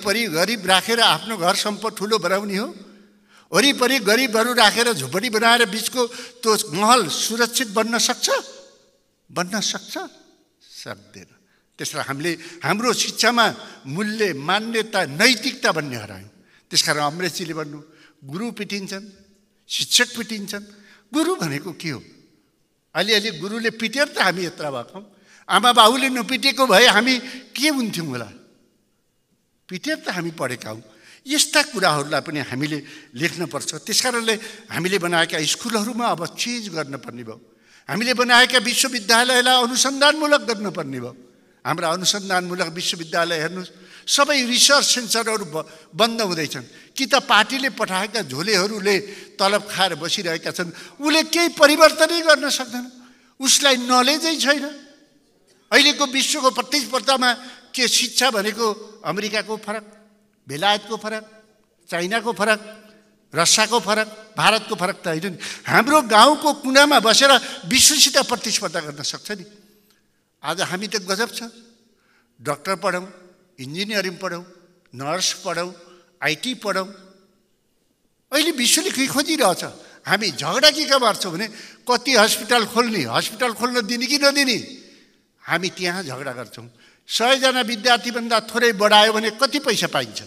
वरिपरि गरिब राखेर आफ्नो घर सम्पद ठुलो बनाउने हो वरिपरि गरिबहरू राखेर झुपडी बनाएर बिचको त्यो महल सुरक्षित बन्न सक्छ बन्न सक्छ सक्दैन त्यसलाई हामीले हाम्रो शिक्षामा मूल्य मान्यता नैतिकता भन्ने हरायौँ त्यस कारण भन्नु गुरु पिटिन्छन् शिक्षक पिटिन्छन् गुरु भनेको के हो अलिअलि गुरुले पिटेर त हामी यत्र भएको आमा बाबुले नपिटेको भए हामी के हुन्थ्यौँ होला पिटेर त हामी पढेका हौँ यस्ता कुराहरूलाई पनि हामीले लेख्नपर्छ त्यस कारणले हामीले बनाएका स्कुलहरूमा अब चेन्ज गर्नुपर्ने भयो हामीले बनाएका विश्वविद्यालयलाई अनुसन्धानमूलक गर्नुपर्ने भयो हाम्रा अनुसन्धानमूलक विश्वविद्यालय हेर्नुहोस् सबै रिसर्च सेन्टरहरू बन्द हुँदैछन् कि त पार्टीले पठाएका झोलेहरूले तलब खाएर बसिरहेका छन् उसले केही परिवर्तनै गर्न सक्दैन उसलाई नलेजै छैन अहिलेको विश्वको प्रतिस्पर्धामा के शिक्षा भनेको अमेरिकाको फरक बेलायतको फरक चाइनाको फरक रसियाको फरक भारतको फरक त होइन नि हाम्रो गाउँको कुनामा बसेर विश्वसित प्रतिस्पर्धा गर्न सक्छ नि आज हामी त गजब छ डक्टर पढौँ इन्जिनियरिङ पढौँ नर्स पढौँ आइटी पढौँ अहिले विश्वले के खोजिरहेछ हामी झगडा के मार्छौँ भने कति हस्पिटल खोल्ने हस्पिटल खोल्न दिने कि नदिने हामी त्यहाँ झगडा गर्छौँ सयजना विद्यार्थीभन्दा थोरै बढायो भने कति पैसा पाइन्छ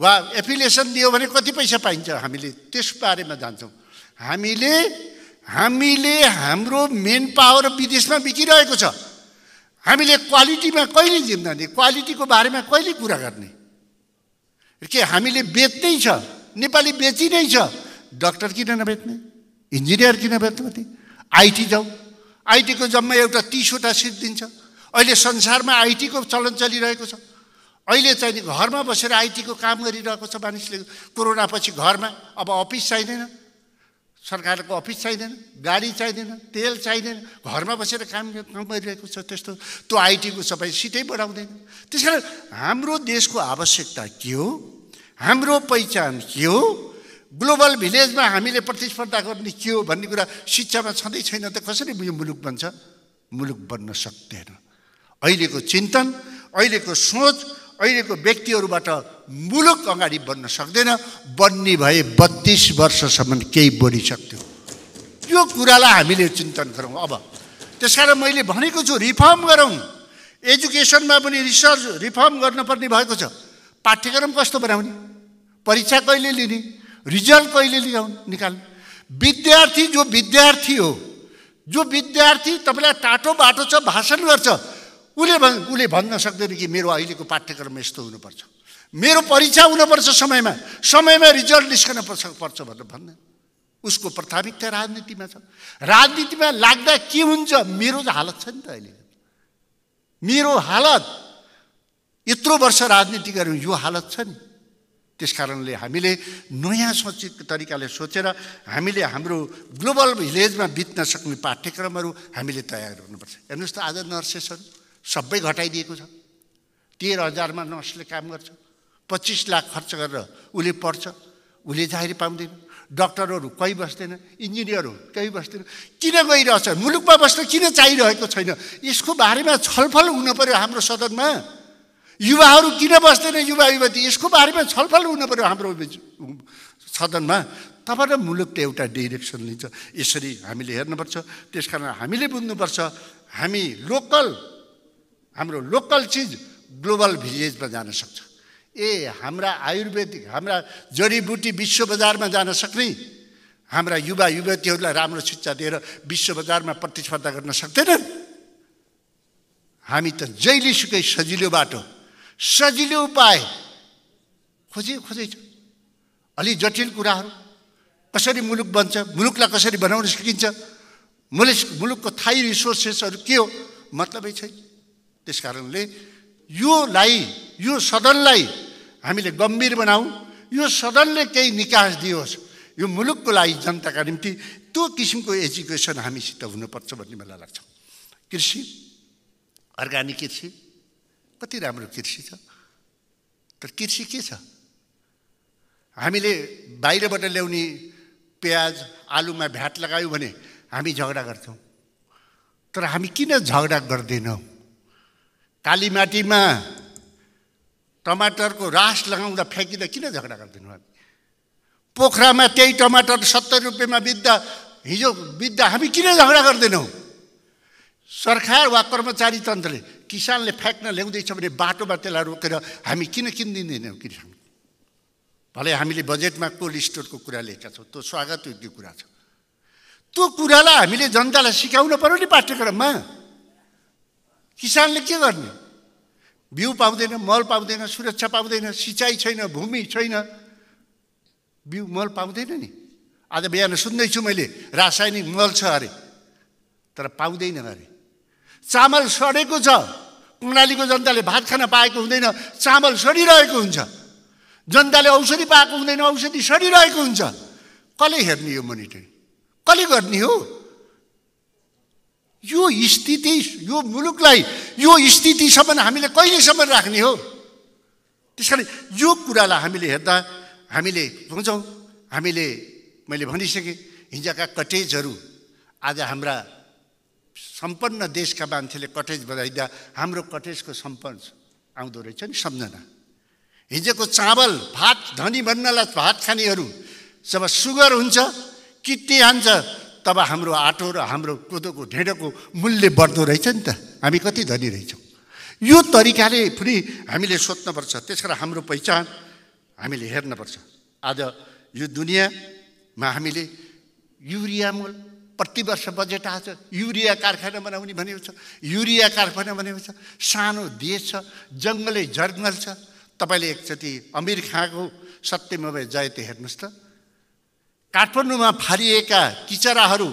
वा एफिलिएसन दियो भने कति पैसा पाइन्छ हामीले त्यस बारेमा जान्छौँ हामीले हामीले हाम्रो मेन पावर विदेशमा बिकिरहेको छ हामीले क्वालिटीमा कहिले जिम्दाने क्वालिटीको बारेमा कहिले कुरा गर्ने के हामीले बेच्नै छ नेपाली बेची नै छ डक्टर किन नबेच्ने इन्जिनियर किन बेच्ने आइटी जाउँ आइटीको जम्मा एउटा तिसवटा सिट दिन्छ अहिले संसारमा आइटीको चलन चलिरहेको छ अहिले चाहिँ घरमा बसेर आइटीको काम गरिरहेको छ मानिसले कोरोनापछि घरमा अब अफिस चाहिँदैन सरकारको अफिस चाहिँदैन गाडी चाहिँदैन तेल चाहिँदैन घरमा बसेर काम काम गरिरहेको छ त्यस्तो त्यो आइटीको सबै सिटै बढाउँदैन त्यस कारण हाम्रो देशको आवश्यकता के हो हाम्रो पहिचान के हो ग्लोबल भिलेजमा हामीले प्रतिस्पर्धा गर्ने के हो भन्ने कुरा शिक्षामा छँदै छैन त कसरी यो मुलुक बन्छ मुलुक बन्न सक्दैन अहिलेको चिन्तन अहिलेको सोच अहिलेको व्यक्तिहरूबाट मुलुक अगाडि बढ्न सक्दैन बन्ने भए बत्तिस वर्षसम्म केही बढिसक्थ्यो यो कुरालाई हामीले चिन्तन गरौँ अब त्यस कारण मैले भनेको छु रिफर्म गरौँ एजुकेसनमा पनि रिसर्च रिफर्म गर्नुपर्ने भएको छ पाठ्यक्रम कस्तो बनाउने परीक्षा कहिले लिने रिजल्ट कहिले ल्याउनु निकाल्नु विद्यार्थी जो विद्यार्थी हो जो विद्यार्थी तपाईँलाई टाटो बाटो छ भाषण गर्छ उसले भन् उसले भन्न सक्दैन कि मेरो अहिलेको पाठ्यक्रम यस्तो हुनुपर्छ मेरो परीक्षा हुनुपर्छ समयमा समयमा रिजल्ट निस्कन पर्छ पर्छ भनेर भन्दैन उसको प्राथमिकता राजनीतिमा छ राजनीतिमा लाग्दा के हुन्छ मेरो त हालत छ नि त अहिले मेरो हालत यत्रो वर्ष राजनीति गऱ्यौँ यो हालत छ नि त्यस कारणले हामीले नयाँ सोचित तरिकाले सोचेर हामीले हाम्रो ग्लोबल भिलेजमा बित्न सक्ने पाठ्यक्रमहरू हामीले तयार गर्नुपर्छ हेर्नुहोस् त आज नर्सेसहरू सबै घटाइदिएको छ तेह्र हजारमा नर्सले काम गर्छ पच्चिस लाख खर्च गरेर उसले पढ्छ उसले जाहेर पाउँदैन डक्टरहरू कोही बस्दैन इन्जिनियरहरू कोही बस्दैन किन गइरहेछ मुलुकमा बस्न किन चाहिरहेको छैन यसको बारेमा छलफल हुनु पऱ्यो हाम्रो सदनमा युवाहरू किन बस्दैन युवा युवती यसको बारेमा छलफल हुनु पऱ्यो हाम्रो सदनमा तब र मुलुक त एउटा डिरेक्सन लिन्छ यसरी हामीले हेर्नुपर्छ त्यस कारण हामीले बुझ्नुपर्छ हामी लोकल हाम्रो लोकल चिज ग्लोबल भिलेजमा जान सक्छ ए हाम्रा आयुर्वेदिक हाम्रा जडीबुटी विश्व बजारमा जान सक्ने हाम्रा युवा युवतीहरूलाई राम्रो शिक्षा दिएर विश्व बजारमा प्रतिस्पर्धा गर्न सक्दैनन् हामी त जहिलेसुकै सजिलो बाटो सजिलो उपाय खोजे खोजेछ अलि जटिल कुराहरू कसरी मुलुक बन्छ मुलुकलाई कसरी बनाउन सकिन्छ मुलुक मुलुकको थाई रिसोर्सेसहरू के हो मतलबै छैन त्यस कारणले योलाई यो सदनलाई हामीले गम्भीर बनाऊ यो सदनले केही निकास दियोस् यो मुलुकको लागि जनताका निम्ति त्यो किसिमको एजुकेसन हामीसित हुनुपर्छ भन्ने मलाई लाग्छ कृषि अर्ग्यानिक कृषि कति राम्रो कृषि छ तर कृषि के छ हामीले बाहिरबाट ल्याउने प्याज आलुमा भ्याट लगायौँ भने हामी झगडा गर्छौँ तर हामी किन झगडा गर्दैनौँ काली माटीमा टमाटरको रास लगाउँदा फ्याँकिँदा किन झगडा गर्दैनौँ हामी पोखरामा त्यही टमाटर सत्तर रुपियाँमा बित्दा हिजो बित्दा हामी किन झगडा गर्दैनौँ सरकार वा कर्मचारी तन्त्रले किसानले फ्याँक्न ल्याउँदैछ भने बाटोमा त्यसलाई रोकेर हामी किन किनिदिँदैनौँ किसान भले हामीले बजेटमा कोल्ड स्टोरको कुरा लिएका छौँ त्यो स्वागत योग्य कुरा छ त्यो कुरालाई हामीले जनतालाई सिकाउन पऱ्यो नि पाठ्यक्रममा किसानले के गर्ने बिउ पाउँदैन मल पाउँदैन सुरक्षा पाउँदैन सिँचाइ छैन भूमि छैन बिउ मल पाउँदैन नि आज बिहान सुन्दैछु मैले रासायनिक मल छ अरे तर पाउँदैन अरे चामल सडेको छ कर्णालीको जनताले भात खान पाएको हुँदैन चामल सडिरहेको हुन्छ जनताले औषधि पाएको हुँदैन औषधि सडिरहेको हुन्छ कसले हेर्ने यो मोनिटरिङ कसले गर्ने हो यो स्थिति यो मुलुकलाई यो स्थितिसम्म हामीले कहिलेसम्म राख्ने हो त्यस कारण यो कुरालाई हामीले हेर्दा हामीले बुझौँ हामीले मैले भनिसकेँ हिजोका कटेजहरू आज हाम्रा सम्पन्न देशका मान्छेले कटेज बजाइदिँदा हाम्रो कटेजको सम्पन्न आउँदो रहेछ नि सम्झना हिजोको चामल भात धनी भन्नलाई भात खानेहरू जब सुगर हुन्छ किडनी हान्छ तब हाम्रो आटो र हाम्रो कोदोको ढेँडोको मूल्य बढ्दो रहेछ नि त हामी कति धनी रहेछौँ यो तरिकाले पनि हामीले सोध्नुपर्छ त्यस कारण हाम्रो पहिचान हामीले हेर्नुपर्छ आज यो दुनियाँमा हामीले युरिया मल प्रतिवर्ष बजेट आएको छ युरिया कारखाना बनाउने भनेको छ युरिया कारखाना भनेको छ सानो देश छ जङ्गलै जङ्गल छ तपाईँले एकचोटि अमिर खाँको सत्यमय जयते हेर्नुहोस् त काठमाडौँमा फारिएका किचराहरू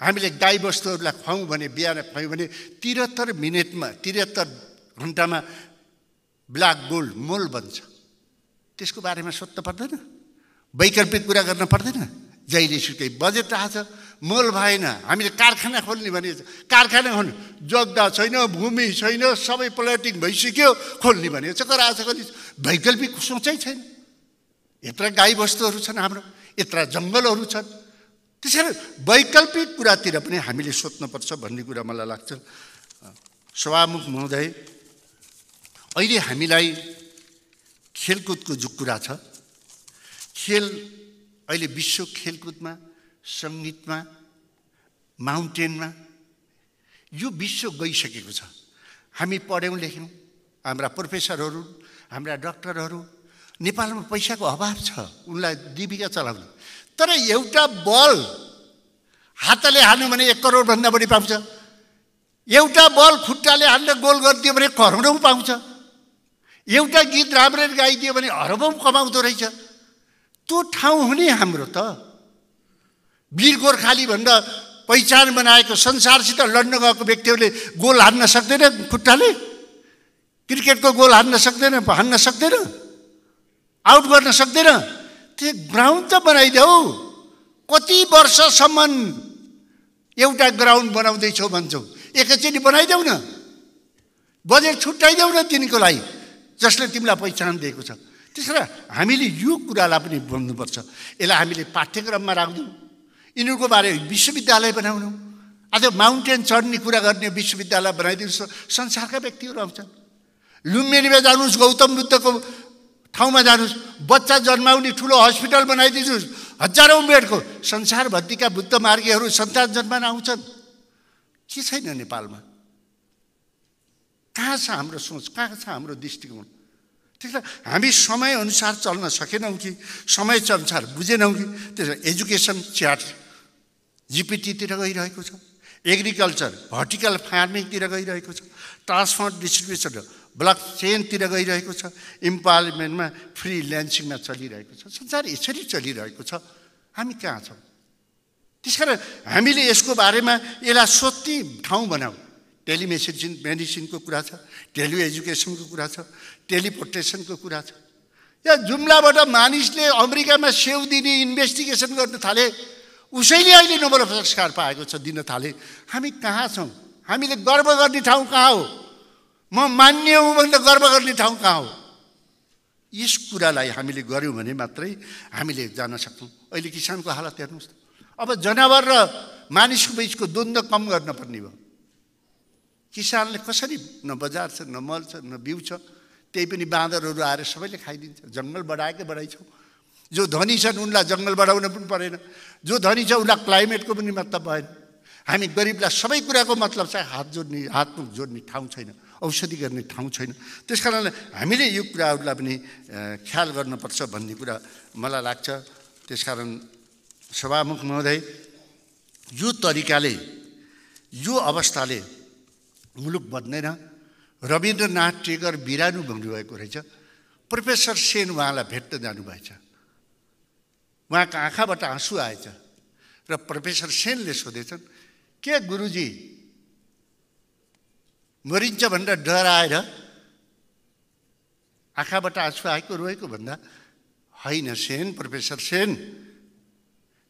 हामीले गाईबस्तुहरूलाई खुवाउँ भने बिहान खुवायौँ भने त्रिहत्तर मिनटमा त्रिहत्तर घन्टामा ब्ल्याक गोल्ड मोल बन्छ त्यसको बारेमा सोध्न पर्दैन वैकल्पिक कुरा गर्न पर्दैन जहिले सुकै बजेट आएको छ मल भएन हामीले कारखाना खोल्ने भने कारखाना खोल्ने जग्गा छैन भूमि छैन सबै पोलिटिक भइसक्यो खोल्ने भने चाहिँ आजकल वैकल्पिक सोचै छैन यत्र गाईबस्तुहरू छन् हाम्रो यत्र जङ्गलहरू छन् त्यसरी वैकल्पिक कुरातिर पनि हामीले सोध्नुपर्छ भन्ने कुरा मलाई लाग्छ सभामुख महोदय अहिले हामीलाई खेलकुदको जो कुरा छ खेल अहिले विश्व खेलकुदमा सङ्गीतमा माउन्टेनमा यो विश्व गइसकेको छ हामी पढ्यौँ लेख्यौँ हाम्रा प्रोफेसरहरू हाम्रा डक्टरहरू नेपालमा पैसाको अभाव छ उनलाई जीविका चलाउनु तर एउटा बल हातले हान्यो भने एक करोडभन्दा बढी पाउँछ एउटा बल खुट्टाले हान्दा गोल गरिदियो भने करोडौँ पाउँछ एउटा गीत राम्ररी गाइदियो भने हरबौँ कमाउँदो रहेछ त्यो ठाउँ हुने हाम्रो त वीर गोर्खाली भनेर पहिचान बनाएको संसारसित लड्न गएको व्यक्तिहरूले गोल हान्न सक्दैन खुट्टाले क्रिकेटको गोल हान्न सक्दैन हान्न सक्दैन आउट गर्न सक्दैन त्यो ग्राउन्ड त बनाइदेऊ कति वर्षसम्म एउटा ग्राउन्ड बनाउँदैछौ भन्छौ एकैचोटि बनाइदेऊ न बजेट छुट्याइदेऊ न तिनीको लागि जसले तिमीलाई पहिचान दिएको छ त्यसरी हामीले यो कुरालाई पनि बोल्नुपर्छ यसलाई हामीले पाठ्यक्रममा राख्दैनौँ यिनीहरूको बारे विश्वविद्यालय बनाउनु आज माउन्टेन चढ्ने कुरा गर्ने विश्वविद्यालय बनाइदिनुहोस् संसारका व्यक्तिहरू आउँछन् लुम्बिनीमा जानुहोस् गौतम बुद्धको ठाउँमा जानुहोस् बच्चा जन्माउने ठुलो हस्पिटल बनाइदिनुहोस् हजारौँ बेडको संसारभरिका बुद्ध मार्गीहरू सन्तान जन्मान आउँछन् के छैन नेपालमा कहाँ छ हाम्रो सोच कहाँ छ हाम्रो दृष्टिकोण त्यसले हामी समयअनुसार चल्न सकेनौँ कि समयअनुसार बुझेनौँ कि त्यसमा एजुकेसन च्याट जिपिटीतिर गइरहेको छ एग्रिकल्चर भर्टिकल फार्मिङतिर गइरहेको छ ट्रान्सपोर्ट डिस्ट्रिब्युसन ब्लक चेनतिर गइरहेको छ इम्पार्लिमेन्टमा फ्री ल्यान्सिङमा चलिरहेको छ संसार यसरी चलिरहेको छ हामी कहाँ छौँ त्यस कारण हामीले यसको बारेमा यसलाई सोध्ने ठाउँ बनाऊ टेलिमेडिसिन मेडिसिनको कुरा छ टेलि एजुकेसनको कुरा छ टेलिपोर्टेसनको कुरा छ या जुम्लाबाट मानिसले अमेरिकामा सेउ दिने इन्भेस्टिगेसन गर्न थाले उसैले अहिले नोबल पुरस्कार पाएको छ दिन थाले हामी कहाँ छौँ हामीले गर्व गर्ने ठाउँ कहाँ हो म मान्य हुँ भनेर गर्व गर्ने ठाउँ कहाँ हो यस कुरालाई हामीले गऱ्यौँ भने मात्रै हामीले जान सक्छौँ अहिले किसानको हालत हेर्नुहोस् त अब जनावर र मानिसको बिचको द्वन्द्व कम गर्न पर्ने भयो किसानले कसरी न बजार छ न मल छ न बिउ छ त्यही पनि बाँदरहरू आएर सबैले खाइदिन्छ जङ्गल बढाएकै बढाइछौँ जो धनी छन् उनलाई जङ्गल बढाउन पनि परेन जो धनी छ उनलाई क्लाइमेटको पनि मतलब भएन हामी गरिबलाई सबै कुराको मतलब चाहिँ हात जोड्ने हात जोड्ने ठाउँ छैन औषधि गर्ने ठाउँ छैन त्यस कारणले हामीले यो कुराहरूलाई पनि ख्याल गर्नुपर्छ भन्ने कुरा मलाई लाग्छ त्यसकारण सभामुख महोदय यो तरिकाले यो अवस्थाले मुलुक बन्दैन रविन्द्रनाथ टेगर बिरानु भन्नुभएको रहेछ प्रोफेसर सेन उहाँलाई भेट्न जानुभएछ उहाँको आँखाबाट आँसु आएछ र प्रोफेसर सेनले सोधेछन् के गुरुजी मरिन्छ भनेर डराएर आँखाबाट आँसु आएको रोएको भन्दा होइन सेन प्रोफेसर सेन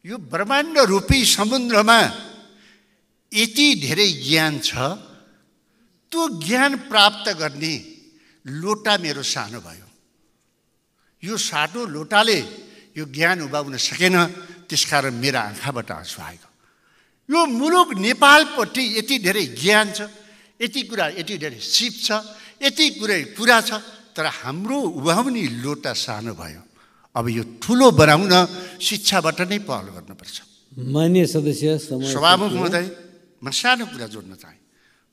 यो ब्रह्माण्ड रूपी समुद्रमा यति धेरै ज्ञान छ त्यो ज्ञान प्राप्त गर्ने लोटा मेरो सानो भयो यो साटो लोटाले यो ज्ञान उभाउन सकेन त्यसकारण मेरो आँखाबाट आँसु आएको यो मुलुक नेपालपट्टि यति धेरै ज्ञान छ यति कुरा यति धेरै सिप छ यति कुरै कुरा छ तर हाम्रो उभाउने लोटा सानो भयो अब यो ठुलो बनाउन शिक्षाबाट नै पहल गर्नुपर्छ मान्य सदस्य सभामुख महोदय म सानो कुरा जोड्न चाहेँ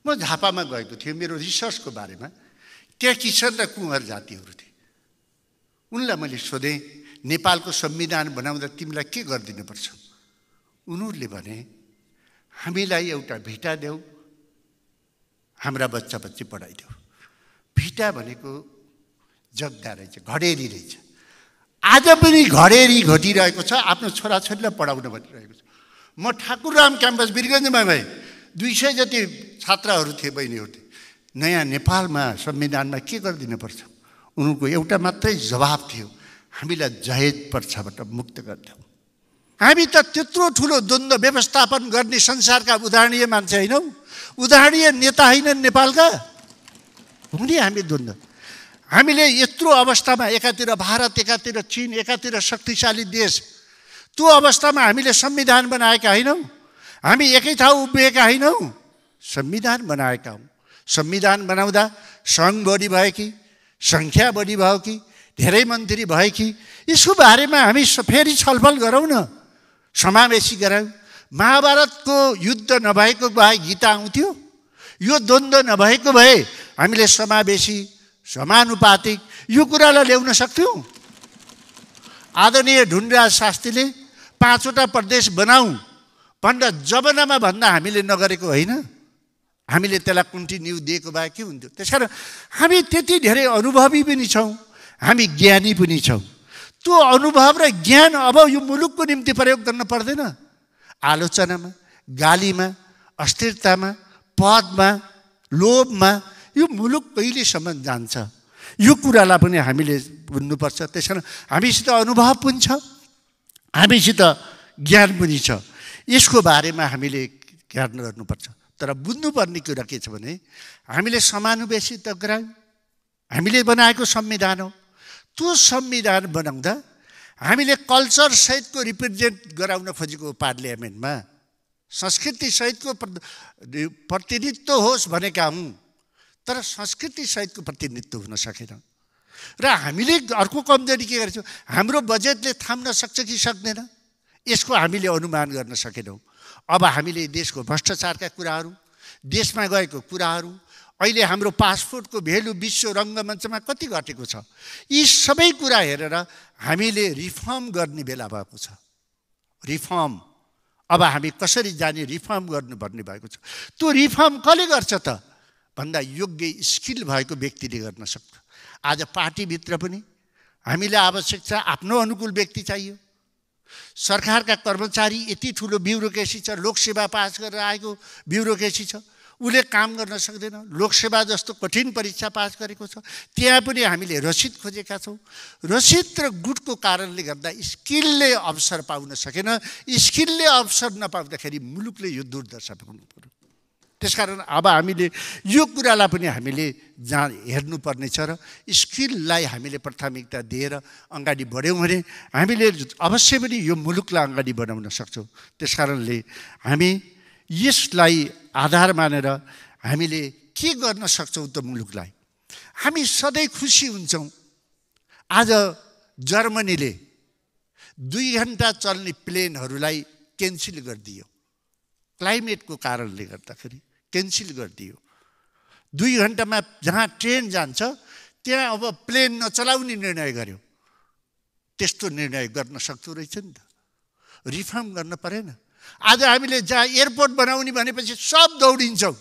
म झापामा गएको थिएँ मेरो रिसर्चको बारेमा त्यहाँ किसान र कुँवर जातिहरू थिए उनलाई मैले सोधेँ नेपालको संविधान बनाउँदा तिमीलाई के गरिदिनुपर्छ उनीहरूले भने हामीलाई एउटा भिटा देऊ हाम्रा बच्चा बच्ची पढाइदेऊ भिटा भनेको जग्गा रहेछ घडेरी रहेछ आज पनि घडेरी घटिरहेको छ आफ्नो छोराछोरीलाई पढाउन भनिरहेको छ म ठाकुरराम क्याम्पस बिरगन्जमा भएँ दुई सय जति छात्राहरू थिए बहिनीहरू थिए नयाँ नेपालमा संविधानमा के गरिदिनुपर्छ उनीहरूको एउटा मात्रै जवाब थियो हामीलाई जहेज पर्छबाट मुक्त गरिदेऊ हामी त त्यत्रो ठुलो द्वन्द्व व्यवस्थापन गर्ने संसारका उदाहरणीय मान्छे होइनौँ उदाहरणीय नेता होइनन् नेपालका हुने हामी द्वन्द्व हामीले यत्रो अवस्थामा एकातिर भारत एकातिर चिन एकातिर शक्तिशाली देश त्यो अवस्थामा हामीले संविधान बनाएका होइनौँ हामी एकै ठाउँ उभिएका होइनौँ संविधान बनाएका हौँ संविधान बनाउँदा सङ्घ बढी भयो कि सङ्ख्या बढी भयो कि धेरै मन्त्री भए कि यसको बारेमा हामी फेरि छलफल गरौँ न समावेशी गरायौँ महाभारतको युद्ध नभएको भए गीता आउँथ्यो यो द्वन्द्व नभएको भए हामीले समावेशी समानुपातिक यो कुरालाई ल्याउन सक्थ्यौँ आदरणीय ढुन्डराज शास्त्रीले पाँचवटा प्रदेश बनाऊ भनेर जमनामा भन्दा हामीले नगरेको होइन हामीले त्यसलाई कन्टिन्यू दिएको भए के हुन्थ्यो त्यस कारण हामी त्यति धेरै अनुभवी पनि छौँ हामी ज्ञानी पनि छौँ त्यो अनुभव र ज्ञान अब यो मुलुकको निम्ति प्रयोग गर्न पर्दैन आलोचनामा गालीमा अस्थिरतामा पदमा लोभमा यो मुलुक कहिलेसम्म जान्छ यो कुरालाई पनि हामीले बुझ्नुपर्छ त्यस कारण हामीसित अनुभव पनि छ हामीसित ज्ञान पनि छ यसको बारेमा हामीले ज्ञान गर्नुपर्छ तर बुझ्नुपर्ने कुरा के छ भने हामीले त गरायौँ हामीले बनाएको संविधान हो त्यो संविधान बनाउँदा हामीले कल्चर सहितको रिप्रेजेन्ट गराउन खोजेको पार्लियामेन्टमा संस्कृति सहितको प्रतिनिधित्व होस् भनेका हौँ तर संस्कृति सहितको प्रतिनिधित्व हुन सकेन र हामीले अर्को कमजोरी के गर्छौँ हाम्रो बजेटले थाम्न सक्छ कि सक्दैन यसको हामीले अनुमान गर्न सकेनौँ अब हामीले देशको भ्रष्टाचारका कुराहरू देशमा गएको कुराहरू अहिले हाम्रो पासपोर्टको भेल्यु विश्व रङ्गमञ्चमा कति घटेको छ यी सबै कुरा हेरेर हामीले रिफर्म गर्ने बेला भएको छ रिफर्म अब हामी कसरी जाने रिफर्म गर्नुपर्ने भएको छ त्यो रिफर्म कसले गर्छ त भन्दा योग्य स्किल भएको व्यक्तिले गर्न सक्छ आज पार्टीभित्र पनि हामीले आवश्यक छ आफ्नो अनुकूल व्यक्ति चाहियो सरकारका कर्मचारी यति ठुलो ब्युरोक्रेसी छ लोकसेवा पास गरेर आएको ब्युरोक्रेसी छ उसले काम गर्न सक्दैन लोकसेवा जस्तो कठिन परीक्षा पास गरेको छ त्यहाँ पनि हामीले रसिद खोजेका छौँ रसिद र गुटको कारणले गर्दा स्किलले अवसर पाउन सकेन स्किलले अवसर नपाउँदाखेरि मुलुकले यो दुर्दशा पाउनु पऱ्यो त्यसकारण अब हामीले यो कुरालाई पनि हामीले जहाँ हेर्नुपर्नेछ र स्किललाई हामीले प्राथमिकता दिएर अगाडि बढ्यौँ भने हामीले अवश्य पनि यो मुलुकलाई अगाडि बढाउन सक्छौँ त्यस कारणले हामी यसलाई आधार मानेर हामीले के गर्न सक्छौँ त मुलुकलाई हामी सधैँ खुसी हुन्छौँ आज जर्मनीले दुई घन्टा चल्ने प्लेनहरूलाई क्यान्सिल गरिदियो क्लाइमेटको कारणले गर्दाखेरि क्यान्सिल गरिदियो दुई घन्टामा जहाँ ट्रेन जान्छ त्यहाँ अब प्लेन नचलाउने निर्णय गर्यो त्यस्तो निर्णय गर्न सक्दो रहेछ नि त रिफर्म गर्न परेन आज हामीले जहाँ एयरपोर्ट बनाउने भनेपछि सब दौडिन्छौँ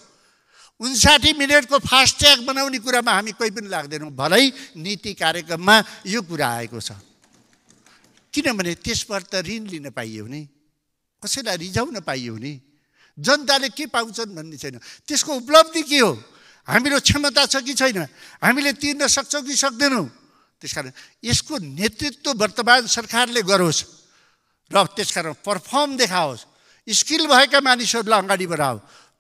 उन्साठी मिनटको फास्ट्याग बनाउने कुरामा हामी कोही पनि लाग्दैनौँ भलै नीति कार्यक्रममा यो कुरा आएको छ किनभने त्यसबाट त ऋण लिन पाइयो नि कसैलाई रिझाउन पाइयो नि जनताले के पाउँछन् भन्ने छैन त्यसको उपलब्धि के हो हाम्रो क्षमता छ कि छैन हामीले तिर्न सक्छौँ कि सक्दैनौँ त्यस कारण यसको नेतृत्व वर्तमान सरकारले गरोस् र त्यसकारण कारण पर्फर्म देखाओस् स्किल भएका मानिसहरूलाई अगाडि बढाऊ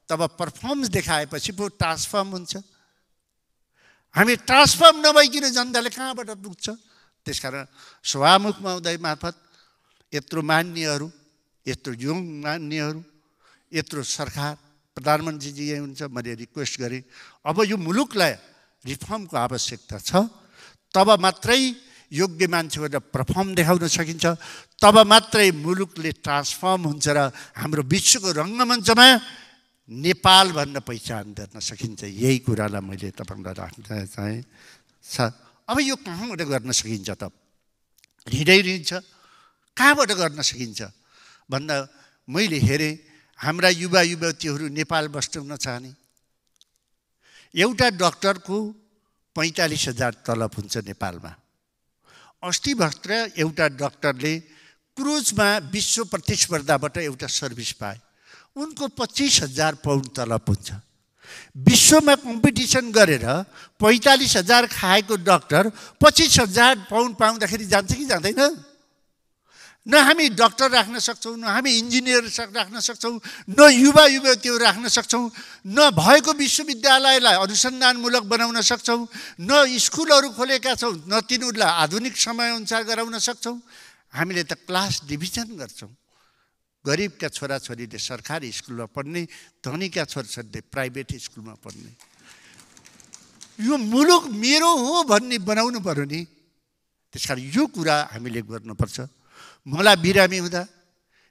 तब पर्फर्मेन्स देखाएपछि पो ट्रान्सफर्म हुन्छ हामी ट्रान्सफर्म नभइकन जनताले कहाँबाट पुग्छ त्यस कारण सभामुख महोदय मार्फत यत्रो मान्यहरू यत्रो यङ मान्यहरू यत्रो सरकार प्रधानमन्त्रीजी यही हुन्छ मैले रिक्वेस्ट गरेँ अब यो मुलुकलाई रिफर्मको आवश्यकता छ तब मात्रै योग्य मान्छे भनेर पर्फर्म देखाउन सकिन्छ तब मात्रै मुलुकले ट्रान्सफर्म हुन्छ र हाम्रो विश्वको रङ्गमञ्चमा नेपाल भन्न पहिचान गर्न सकिन्छ यही कुरालाई मैले तपाईँलाई राख्न चाहेँ अब यो कहाँबाट गर्न सकिन्छ त हिँडाइरहन्छ कहाँबाट गर्न सकिन्छ भन्दा मैले हेरेँ हाम्रा युवा युवतीहरू नेपाल बस्नु नचाहने एउटा डक्टरको पैँतालिस हजार तलब हुन्छ नेपालमा अस्ति भर्खर एउटा डक्टरले क्रुजमा विश्व प्रतिस्पर्धाबाट एउटा सर्भिस पाए उनको पच्चिस हजार पाउन्ड तलब हुन्छ विश्वमा कम्पिटिसन गरेर पैँतालिस हजार खाएको डक्टर पच्चिस हजार पाउन्ड पाउँदाखेरि जान्छ कि जाँदैन न हामी डक्टर राख्न सक्छौँ न हामी इन्जिनियर राख्न सक्छौँ न युवा युवतीहरू राख्न सक्छौँ न भएको विश्वविद्यालयलाई अनुसन्धानमूलक बनाउन सक्छौँ न स्कुलहरू खोलेका छौँ न तिनीहरूलाई आधुनिक समयअनुसार गराउन सक्छौँ हामीले त क्लास डिभिजन गर्छौँ गरिबका छोराछोरीले सरकारी स्कुलमा पढ्ने धनीका छोराछोरीले प्राइभेट स्कुलमा पढ्ने यो मुलुक मेरो हो भन्ने बनाउनु पऱ्यो नि त्यस कारण यो कुरा हामीले गर्नुपर्छ मलाई बिरामी हुँदा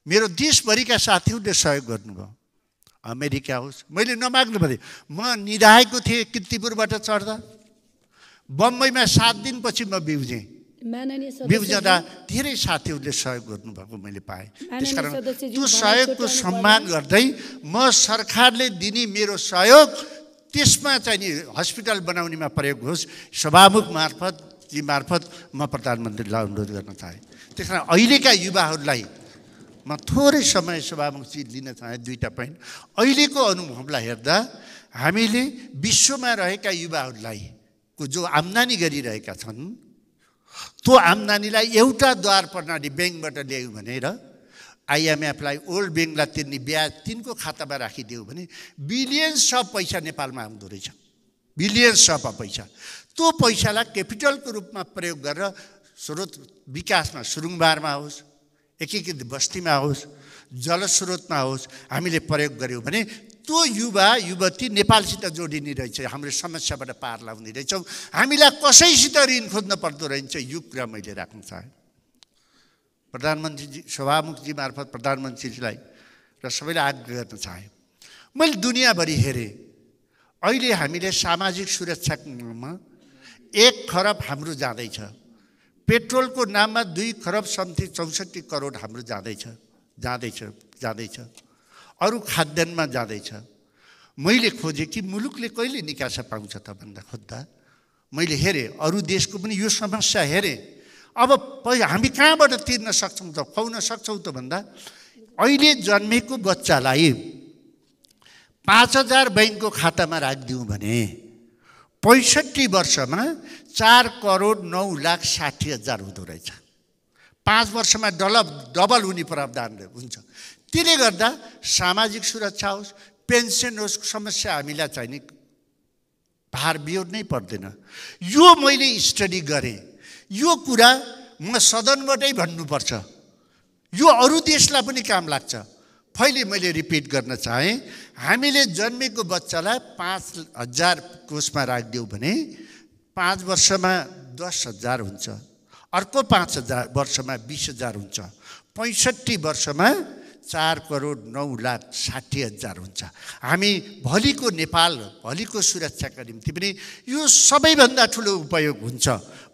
मेरो देशभरिका साथीहरूले सहयोग गर्नुभयो अमेरिका होस् मैले नमाग्नु पऱ्यो म निधाएको थिएँ किर्तिपुरबाट चढ्दा बम्बईमा सात दिनपछि म बिउजेँ बिउजाँदा धेरै साथीहरूले सहयोग गर्नुभएको मैले पाएँ त्यस कारण त्यो सहयोगको सम्मान गर्दै म सरकारले दिने मेरो सहयोग त्यसमा चाहिँ नि हस्पिटल बनाउनेमा प्रयोग होस् सभामुख मार्फत जी मार्फत म प्रधानमन्त्रीलाई अनुरोध गर्न चाहेँ त्यस कारण अहिलेका युवाहरूलाई म थोरै समय सभामुखी लिन चाहे दुईवटा पोइन्ट अहिलेको अनुभवलाई हेर्दा हामीले विश्वमा रहेका युवाहरूलाई को जो आम्दानी गरिरहेका छन् त्यो आम्दानीलाई एउटा द्वार प्रणाली ब्याङ्कबाट ल्यायौँ भनेर आइएमएफलाई ओल्ड ब्याङ्कलाई तिर्ने ब्याज तिनको खातामा राखिदियो भने बिलियन्स अफ पैसा नेपालमा आउँदो रहेछ बिलियन्स अफ पैसा त्यो पैसालाई क्यापिटलको रूपमा प्रयोग गरेर स्रोत विकासमा सुरुङबारमा होस् एकीकृत बस्तीमा होस् जलस्रोतमा होस् हामीले प्रयोग गऱ्यौँ भने त्यो युवा युवती नेपालसित जोडिने रहेछ हाम्रो समस्याबाट पार लाउने रहेछौँ हामीलाई कसैसित ऋण खोज्न पर्दो रहेछ यो कुरा मैले राख्न चाहेँ प्रधानमन्त्रीजी सभामुखजी मार्फत प्रधानमन्त्रीजीलाई र सबैलाई आग्रह गर्न चाहेँ मैले दुनियाँभरि हेरेँ अहिले हामीले सामाजिक सुरक्षामा एक खरब हाम्रो जाँदैछ पेट्रोलको नाममा दुई खरब समथिङ चौसठी करोड हाम्रो जाँदैछ जाँदैछ जाँदैछ अरू खाद्यान्नमा जाँदैछ मैले खोजेँ कि मुलुकले कहिले निकासा पाउँछ त भन्दा खोज्दा मैले हेरेँ अरू देशको पनि यो समस्या हेरेँ अब हामी कहाँबाट तिर्न सक्छौँ त खुवाउन सक्छौँ त भन्दा अहिले जन्मेको बच्चालाई पाँच हजार ब्याङ्कको खातामा राखिदिउँ भने पैँसठी वर्षमा चार करोड नौ लाख साठी हजार हुँदो रहेछ पाँच वर्षमा डलब डबल हुने प्रावधान हुन्छ त्यसले गर्दा सामाजिक सुरक्षा होस् पेन्सन होस् समस्या हामीलाई चाहिँ नि भार बिहोर्नै पर्दैन यो मैले स्टडी गरेँ यो कुरा म सदनबाटै भन्नुपर्छ यो अरू देशलाई पनि काम लाग्छ फैले मैले रिपिट गर्न चाहेँ हामीले जन्मेको बच्चालाई पाँच हजार कोषमा राखिदियौँ भने पाँच वर्षमा दस हजार हुन्छ अर्को पाँच हजार वर्षमा बिस हजार हुन्छ पैँसठी वर्षमा चार करोड नौ लाख साठी हजार हुन्छ हामी भोलिको नेपाल भोलिको सुरक्षाका निम्ति पनि यो सबैभन्दा ठुलो उपयोग हुन्छ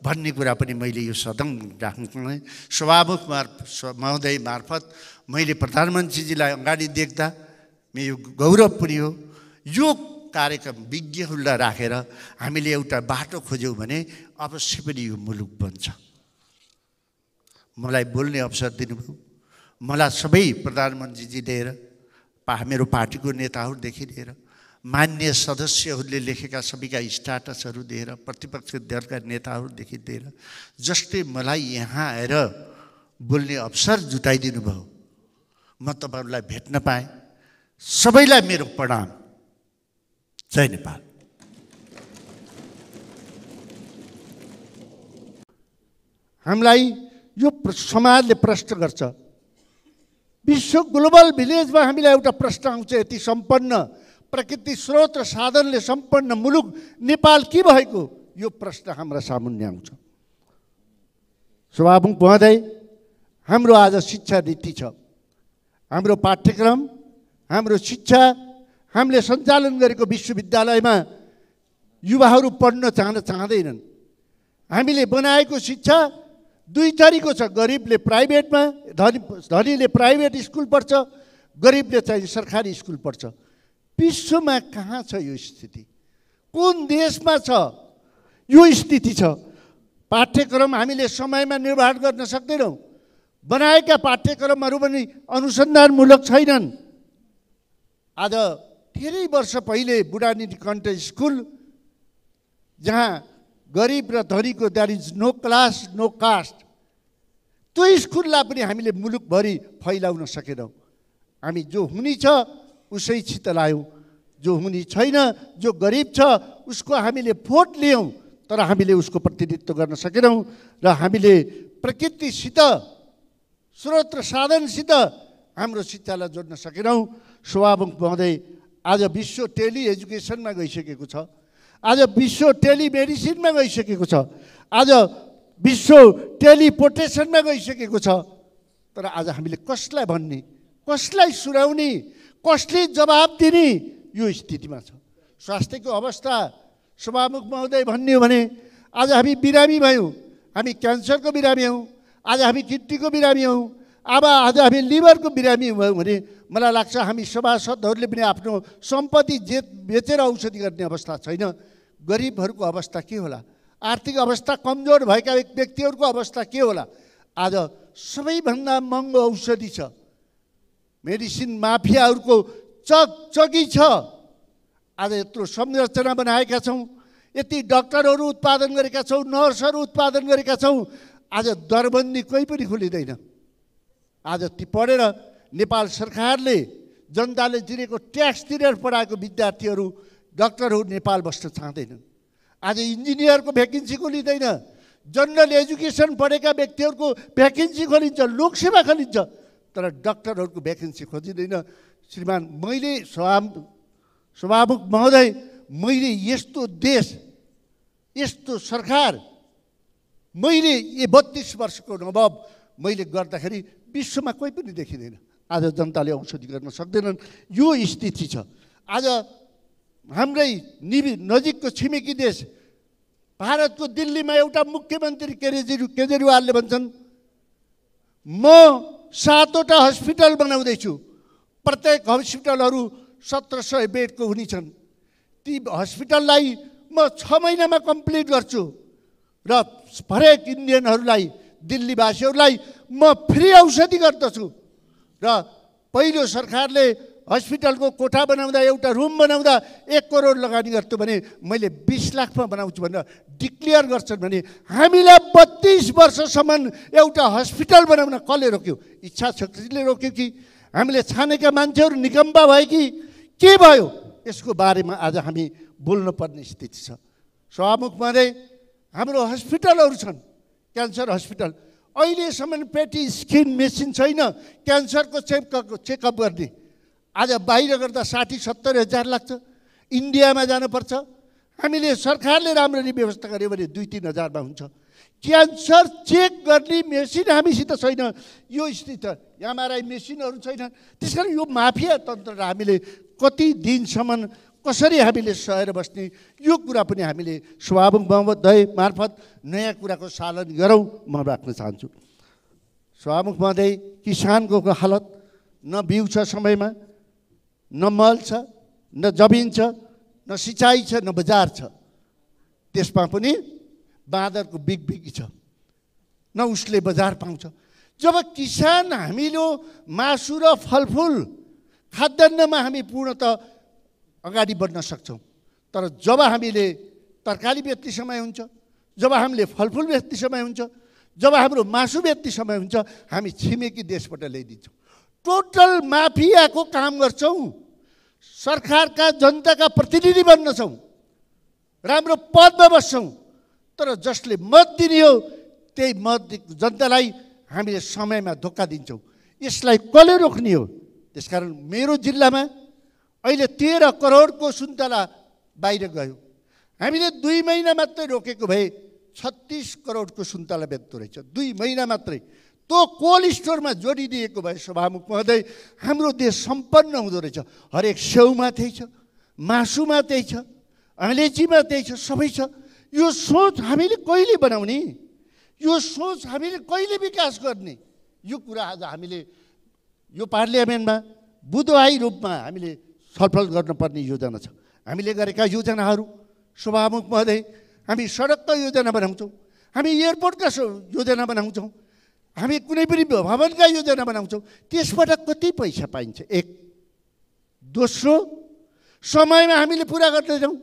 भन्ने कुरा पनि मैले यो सदन राख्नु सभामुख मार्फ महोदय मार्फत मैले प्रधानमन्त्रीजीलाई अगाडि देख्दा मेरो गौरव पनि हो यो कार्यक्रम विज्ञहरूलाई राखेर हामीले एउटा बाटो खोज्यौँ भने अवश्य पनि यो मुलुक बन्छ मलाई बोल्ने अवसर दिनुभयो मलाई सबै प्रधानमन्त्रीजी लिएर पा मेरो पार्टीको नेताहरूदेखि लिएर मान्य सदस्यहरूले लेखेका सबैका स्ट्याटसहरू दिएर प्रतिपक्ष दलका नेताहरूदेखि दिएर जसले मलाई यहाँ आएर बोल्ने अवसर जुटाइदिनु भयो म तपाईँहरूलाई भेट्न पाएँ सबैलाई मेरो प्रणाम जय नेपाल हामीलाई यो समाजले प्रश्न गर्छ विश्व ग्लोबल भिलेजमा हामीलाई एउटा प्रश्न आउँछ यति सम्पन्न प्रकृति स्रोत र साधनले सम्पन्न मुलुक नेपाल के भएको यो प्रश्न हाम्रा सामुन्ने आउँछ स्वाबुङ पहँदै हाम्रो आज शिक्षा नीति छ हाम्रो पाठ्यक्रम हाम्रो शिक्षा हामीले सञ्चालन गरेको विश्वविद्यालयमा युवाहरू पढ्न चाहन चाहँदैनन् हामीले बनाएको शिक्षा दुई थरीको छ गरिबले प्राइभेटमा धनी धनीले प्राइभेट स्कुल पढ्छ गरिबले चाहिँ सरकारी स्कुल पढ्छ विश्वमा कहाँ छ यो स्थिति कुन देशमा छ यो स्थिति छ पाठ्यक्रम हामीले समयमा निर्वाह गर्न सक्दैनौँ बनाएका पाठ्यक्रमहरू पनि अनुसन्धानमूलक छैनन् आज धेरै वर्ष पहिले बुढानी कन्ट स्कुल जहाँ गरिब र धनीको that is no class no caste त्यो स्कुललाई पनि हामीले मुलुकभरि फैलाउन सकेनौँ हामी जो हुने छ उसै छित लायौँ जो हुने छैन जो गरिब छ उसको हामीले भोट लियौँ तर हामीले उसको प्रतिनिधित्व गर्न सकेनौँ र हामीले प्रकृतिसित स्रोत र साधनसित हाम्रो शिक्षालाई जोड्न सकेनौँ स्वाभाविक महोदय आज विश्व टेली एजुकेसनमा गइसकेको छ आज विश्व टेलिमेडिसिनमा गइसकेको छ आज विश्व टेलिपोर्टेसनमा गइसकेको छ तर आज हामीले कसलाई भन्ने कसलाई सुनाउने कसले जवाब दिने यो स्थितिमा छ स्वास्थ्यको अवस्था सभामुख महोदय भन्ने हो भने आज हामी बिरामी भयौँ हामी क्यान्सरको बिरामी हौँ आज हामी किडनीको बिरामी हौँ अब आज हामी लिभरको बिरामी भयौँ भने मलाई लाग्छ हामी सभासदहरूले पनि आफ्नो सम्पत्ति जे बेचेर औषधि गर्ने अवस्था छैन गरिबहरूको अवस्था के होला आर्थिक अवस्था कमजोर भएका व्यक्तिहरूको अवस्था के होला आज सबैभन्दा महँगो औषधि छ मेडिसिन माफियाहरूको चकी छ आज यत्रो संरचना बनाएका छौँ यति डक्टरहरू उत्पादन गरेका छौँ नर्सहरू उत्पादन गरेका छौँ आज दरबन्दी कोही पनि खोलिँदैन आज ती पढेर नेपाल सरकारले जनताले तिरेको ट्याक्स तिरेर पढाएको विद्यार्थीहरू डक्टरहरू नेपाल बस्न चाहँदैनन् आज इन्जिनियरको भ्याकेन्सी खोलिँदैन जनरल एजुकेसन पढेका व्यक्तिहरूको भ्याकेन्सी खोलिन्छ लोकसेवा खोलिन्छ तर डक्टरहरूको भ्याकेन्सी खोजिँदैन श्रीमान मैले सभा सभामुख महोदय मैले यस्तो देश यस्तो सरकार मैले यो बत्तिस वर्षको अनुभव मैले गर्दाखेरि विश्वमा कोही पनि देखिँदैन आज जनताले औषधि गर्न सक्दैनन् यो स्थिति छ आज हाम्रै निवि नजिकको छिमेकी देश भारतको दिल्लीमा एउटा मुख्यमन्त्री केजरी केजरीवालले भन्छन् म सातवटा हस्पिटल बनाउँदैछु प्रत्येक हस्पिटलहरू सत्र सय बेडको हुनेछन् ती हस्पिटललाई म छ महिनामा कम्प्लिट गर्छु र हरेक इन्डियनहरूलाई दिल्लीवासीहरूलाई म फ्री औषधि गर्दछु र पहिलो सरकारले हस्पिटलको कोठा बनाउँदा एउटा रुम बनाउँदा एक करोड लगानी गर्छु भने मैले बिस लाखमा बनाउँछु भनेर डिक्लेयर गर्छन् भने हामीलाई बत्तिस वर्षसम्म एउटा हस्पिटल बनाउन कसले रोक्यो इच्छा शक्तिले रोक्यो कि हामीले छानेका मान्छेहरू निकम्बा भए कि के भयो यसको बारेमा आज हामी बोल्नुपर्ने स्थिति छ सभामुख महोदय हाम्रो हस्पिटलहरू छन् क्यान्सर हस्पिटल अहिलेसम्म पेटी स्किन मेसिन छैन क्यान्सरको चेकअप चेकअप गर्ने आज बाहिर गर्दा साठी सत्तरी हजार लाग्छ इन्डियामा जानुपर्छ हामीले सरकारले राम्ररी व्यवस्था गर्यो भने दुई तिन हजारमा हुन्छ क्यान्सर चेक गर्ने मेसिन हामीसित छैन यो स्थिति एमआरआई मेसिनहरू छैन त्यस कारण यो माफिया तन्त्र हामीले कति दिनसम्म कसरी हामीले सहेर बस्ने यो कुरा पनि हामीले स्वभाव महोदय मार्फत नयाँ कुराको सालन गरौँ म राख्न चाहन्छु स्वामुख महोदय किसानको हालत न बिउ छ समयमा न मल छ न जमिन छ न सिँचाइ छ न बजार छ त्यसमा पनि बाँदरको बिग बिग छ न उसले बजार पाउँछ जब किसान हामीले मासु र फलफुल खाद्यान्नमा हामी पूर्णत अगाडि बढ्न सक्छौँ तर जब हामीले तरकारी बेच्ने समय हुन्छ जब हामीले फलफुल बेच्ने समय हुन्छ जब हाम्रो मासु व्यक्ति समय हुन्छ हामी छिमेकी देशबाट ल्याइदिन्छौँ टोटल माफियाको काम गर्छौँ सरकारका जनताका प्रतिनिधि बन्न छौँ राम्रो पदमा बस्छौँ तर जसले मत दिने हो त्यही मत जनतालाई हामीले समयमा धोका दिन्छौँ यसलाई कसले रोक्ने हो त्यसकारण मेरो जिल्लामा अहिले तेह्र करोडको सुन्तला बाहिर गयो हामीले दुई महिना मात्रै रोकेको भए छत्तिस करोडको सुन्तला बेच्दो रहेछ दुई महिना मात्रै त्यो कोल्ड स्टोरमा जोडिदिएको भए सभामुख महोदय हाम्रो देश सम्पन्न हुँदो रहेछ हरेक स्याउमा त्यही छ मासुमा त्यही छ अलैँचीमा त्यही छ सबै छ यो सोच हामीले कहिले बनाउने यो सोच हामीले कहिले विकास गर्ने यो कुरा आज हामीले यो पार्लियामेन्टमा बुधवाई रूपमा हामीले छलफल गर्नुपर्ने योजना छ हामीले गरेका योजनाहरू सभामुख महोदय हामी सडकका योजना बनाउँछौँ हामी एयरपोर्टका योजना बनाउँछौँ हामी कुनै पनि भवनका योजना बनाउँछौँ त्यसबाट कति पैसा पाइन्छ एक दोस्रो समयमा हामीले पुरा गर्दैछौँ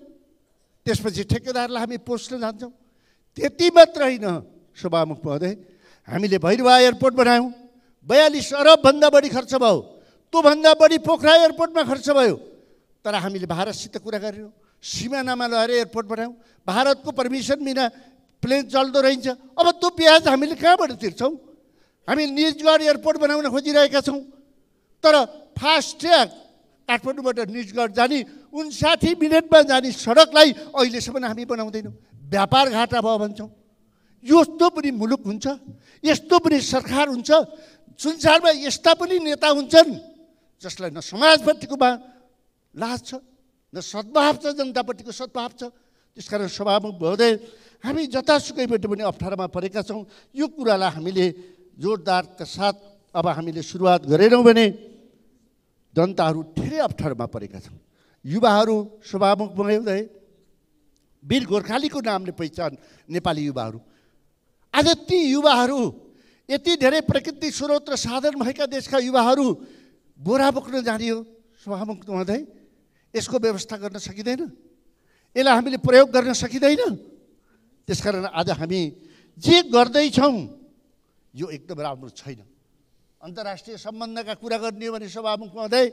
त्यसपछि ठेकेदारलाई हामी पोस्न जान्छौँ त्यति मात्र होइन सभामुख महोदय हामीले भैरवा एयरपोर्ट बनायौँ बयालिस अरबभन्दा बढी खर्च भयो त्योभन्दा बढी पोखरा एयरपोर्टमा खर्च भयो तर हामीले भारतसित कुरा गरेनौँ सिमानामा लगेर एयरपोर्ट बनायौँ भारतको पर्मिसन बिना प्लेन चल्दो रहन्छ अब त्यो ब्याज हामीले कहाँबाट तिर्छौँ हामी निजगढ एयरपोर्ट बनाउन खोजिरहेका छौँ तर फास्ट ट्र्याक काठमाडौँबाट निजगढ जाने उन्साठी मिनटमा जाने सडकलाई अहिलेसम्म हामी बनाउँदैनौँ व्यापार घाटा भयो भन्छौँ यस्तो पनि मुलुक हुन्छ यस्तो पनि सरकार हुन्छ संसारमा यस्ता पनि नेता हुन्छन् जसलाई न समाजप्रतिकोमा लाज छ न सद्भाव छ जनतापट्टिको सद्भाव छ त्यस कारण सभामुख महोदय हामी जतासुकैबाट पनि अप्ठ्यारोमा परेका छौँ यो कुरालाई हामीले जोरदारका साथ अब हामीले सुरुवात गरेनौँ भने जनताहरू धेरै अप्ठ्यारोमा परेका छन् युवाहरू सभामुख बनाउँदै वीर गोर्खालीको नामले पहिचान नेपाली युवाहरू आज ती युवाहरू यति धेरै प्रकृति स्रोत र साधन भएका देशका युवाहरू बोरा बोक्न जाने हो सभामुख हुँदै यसको व्यवस्था गर्न सकिँदैन यसलाई हामीले प्रयोग गर्न सकिँदैन त्यसकारण आज हामी जे गर्दैछौँ यो एकदम राम्रो छैन अन्तर्राष्ट्रिय सम्बन्धका कुरा गर्ने हो भने सभामुखमा हुँदै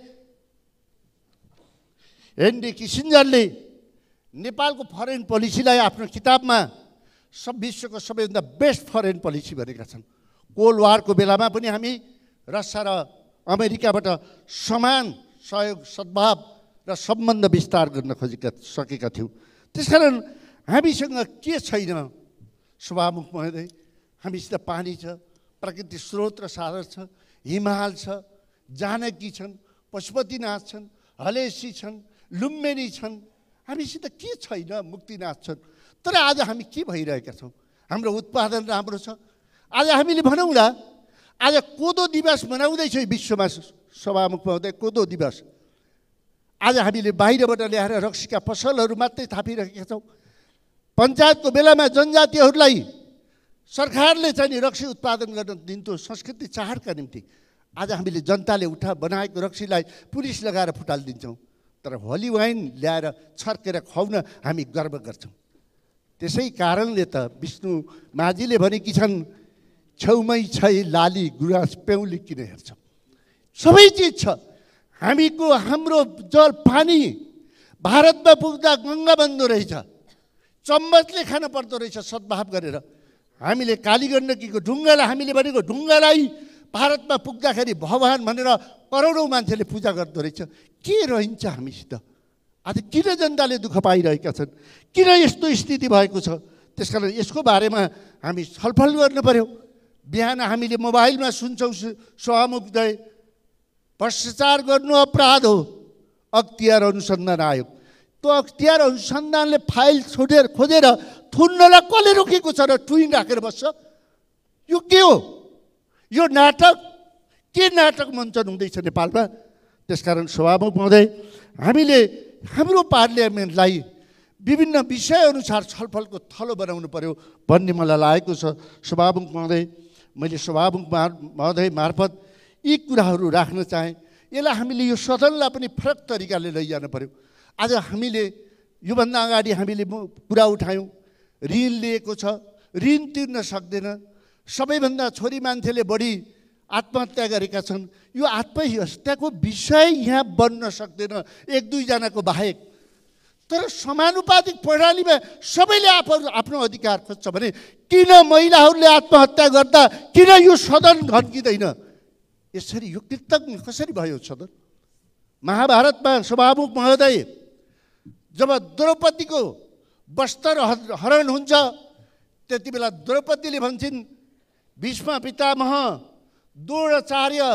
हेनरी किसिन्जरले नेपालको फरेन पोलिसीलाई आफ्नो किताबमा सब विश्वको सबैभन्दा बेस्ट फरेन पोलिसी भनेका छन् कोल्ड वारको बेलामा पनि हामी रसिया र अमेरिकाबाट समान सहयोग सद्भाव र सम्बन्ध विस्तार गर्न खोजेका सकेका थियौँ त्यसकारण हामीसँग के छैन सभामुख महोदय हामीसित पानी छ प्राकृतिक स्रोत र साधन छ हिमाल छ जानकी छन् पशुपतिनाथ छन् हलेसी छन् लुम्बेनी छन् हामीसित के छैन मुक्तिनाथ छन् तर आज हामी के भइरहेका छौँ हाम्रो उत्पादन राम्रो छ आज हामीले भनौँला आज कोदो दिवस मनाउँदैछ विश्वमा सभामुख महोदय कोदो दिवस आज हामीले बाहिरबाट ल्याएर रक्सीका पसलहरू मात्रै थापिरहेका छौँ पञ्चायतको बेलामा जनजातिहरूलाई सरकारले चाहिँ नि रक्सी उत्पादन गर्न दिन्थ्यो संस्कृति चाडका निम्ति आज हामीले जनताले उठा बनाएको रक्सीलाई पुलिस लगाएर फुटालिदिन्छौँ तर होली वाइन ल्याएर छर्केर खुवाउन हामी गर्व गर्छौँ त्यसै कारणले त विष्णु माझीले भनेकी छन् छेउमै छै लाली गुराँस पेउली किन हेर्छ सबै चिज छ हामीको हाम्रो जल पानी भारतमा पुग्दा गङ्गा बन्दो रहेछ चम्मचले खान पर्दो रहेछ सद्भाव गरेर हामीले कालीगण्डकीको ढुङ्गालाई हामीले भनेको ढुङ्गालाई भारतमा पुग्दाखेरि भगवान् भनेर करोडौँ मान्छेले पूजा गर्दो रहेछ के रहन्छ हामीसित आज किन जनताले दुःख पाइरहेका छन् किन यस्तो स्थिति भएको छ त्यस कारण यसको बारेमा हामी छलफल गर्नु पऱ्यो बिहान हामीले मोबाइलमा सुन्छौँ दय भ्रष्टाचार गर्नु अपराध हो अख्तियार अनुसन्धान आयोग त्यो अख्तियार अनुसन्धानले फाइल छोडेर खोजेर फुन्नलाई कसले रोकेको छ र ट्विन राखेर बस्छ यो के हो यो नाटक के नाटक मञ्चन हुँदैछ नेपालमा त्यसकारण स्वभावमुख महोदय हामीले हाम्रो पार्लियामेन्टलाई विभिन्न विषयअनुसार छलफलको थलो बनाउनु पर्यो भन्ने मलाई लागेको छ स्वभावमुख महोदय मैले स्वभावमुख महोदय मार्फत यी कुराहरू राख्न चाहेँ यसलाई हामीले यो सदनलाई पनि फरक तरिकाले लैजानु पऱ्यो आज हामीले योभन्दा अगाडि हामीले कुरा उठायौँ ऋण लिएको छ ऋण तिर्न सक्दैन सबैभन्दा छोरी मान्छेले बढी आत्महत्या गरेका छन् यो आत्महत्याको विषय यहाँ बन्न सक्दैन एक दुईजनाको बाहेक तर समानुपातिक प्रणालीमा सबैले आफू आफ्नो अधिकार खोज्छ भने किन महिलाहरूले आत्महत्या गर्दा किन यो सदन घन्किँदैन यसरी यो कृतज्ञ कसरी भयो सदन महाभारतमा सभामुख महोदय जब द्रौपदीको वस्त्र हरण हुन्छ त्यति बेला द्रौपदीले भन्छन् भीष्म पितामह द्रोणाचार्य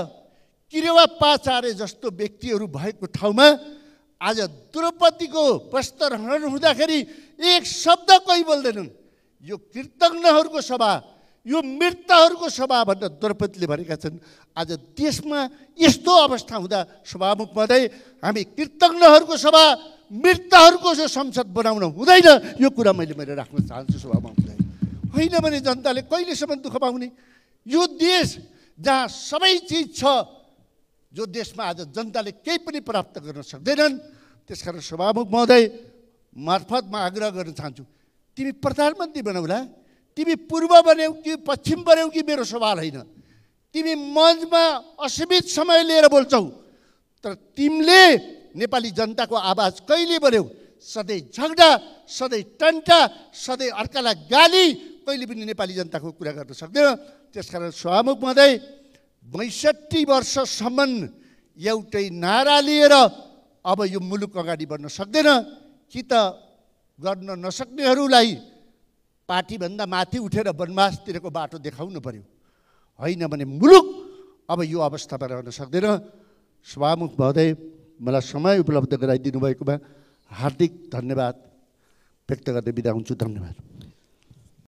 पाचार्य जस्तो व्यक्तिहरू भएको ठाउँमा आज द्रौपदीको वस्त्र हरण हुँदाखेरि एक शब्द कोही बोल्दैनन् यो कृतज्ञहरूको सभा यो मृतहरूको सभा भनेर द्रौपदीले भनेका छन् आज देशमा यस्तो अवस्था हुँदा सभामुख बन्दै हामी कृतज्ञहरूको सभा मृतहरूको चाहिँ संसद बनाउन हुँदैन यो कुरा मैले मैले राख्न चाहन्छु सभामा हुँदैन होइन भने जनताले कहिलेसम्म दुःख पाउने यो देश जहाँ सबै चिज छ जो देशमा आज जनताले केही पनि प्राप्त गर्न सक्दैनन् त्यसकारण सभामुख महोदय मार्फत म आग्रह गर्न चाहन्छु तिमी प्रधानमन्त्री बनाउला तिमी पूर्व बन्यौ कि पश्चिम बन्यौ कि मेरो सवाल होइन तिमी मञ्चमा असीमित समय लिएर बोल्छौ तर तिमीले नेपाली जनताको आवाज कहिले बढ्यो सधैँ झगडा सधैँ टन्टा सधैँ अर्कालाई गाली कहिले पनि नेपाली जनताको कुरा गर्न सक्दैन त्यसकारण सभामुख महोदय बैसठी वर्षसम्म एउटै नारा लिएर अब यो मुलुक अगाडि बढ्न सक्दैन कि त गर्न नसक्नेहरूलाई पार्टीभन्दा माथि उठेर वनवासतिरको बाटो देखाउनु पऱ्यो होइन भने मुलुक अब यो अवस्थामा रहन सक्दैन सभामुख महोदय मलाई समय उपलब्ध गराइदिनु भएकोमा हार्दिक धन्यवाद व्यक्त गर्दै बिदा हुन्छु धन्यवाद